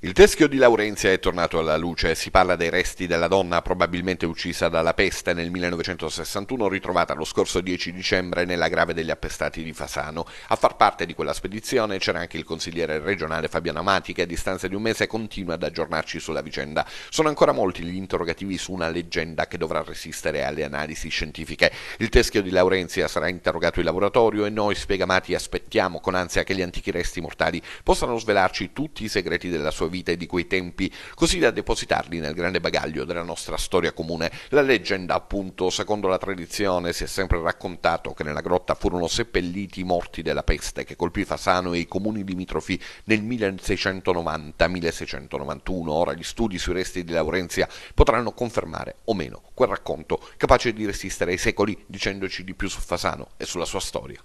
Il teschio di Laurenzia è tornato alla luce, si parla dei resti della donna probabilmente uccisa dalla peste nel 1961 ritrovata lo scorso 10 dicembre nella grave degli appestati di Fasano. A far parte di quella spedizione c'era anche il consigliere regionale Fabiano Amati che a distanza di un mese continua ad aggiornarci sulla vicenda. Sono ancora molti gli interrogativi su una leggenda che dovrà resistere alle analisi scientifiche. Il teschio di Laurenzia sarà interrogato in laboratorio e noi spiegamati aspettiamo con ansia che gli antichi resti mortali possano svelarci tutti i segreti della sua sua vita e di quei tempi, così da depositarli nel grande bagaglio della nostra storia comune. La leggenda, appunto, secondo la tradizione, si è sempre raccontato che nella grotta furono seppelliti i morti della peste che colpì Fasano e i comuni limitrofi nel 1690-1691. Ora gli studi sui resti di Laurenzia potranno confermare o meno quel racconto capace di resistere ai secoli dicendoci di più su Fasano e sulla sua storia.